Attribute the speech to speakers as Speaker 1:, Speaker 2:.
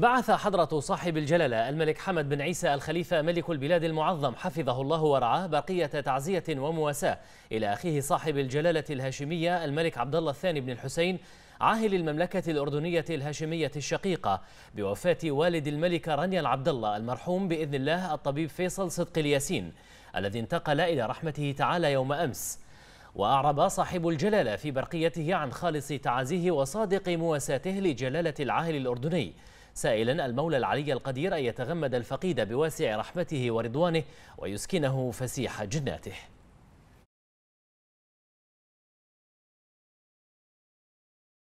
Speaker 1: بعث حضرة صاحب الجلالة الملك حمد بن عيسى الخليفة ملك البلاد المعظم حفظه الله ورعاه بقية تعزية ومواساة إلى أخيه صاحب الجلالة الهاشمية الملك عبد الله الثاني بن الحسين عاهل المملكة الأردنية الهاشمية الشقيقة بوفاة والد الملكة رانيا العبد الله المرحوم بإذن الله الطبيب فيصل صدق الياسين الذي انتقل إلى رحمته تعالى يوم أمس وأعرب صاحب الجلالة في برقيته عن خالص تعازيه وصادق مواساته لجلالة العاهل الأردني سائلا المولى العلي القدير أن يتغمد الفقيد بواسع رحمته ورضوانه ويسكنه فسيح جناته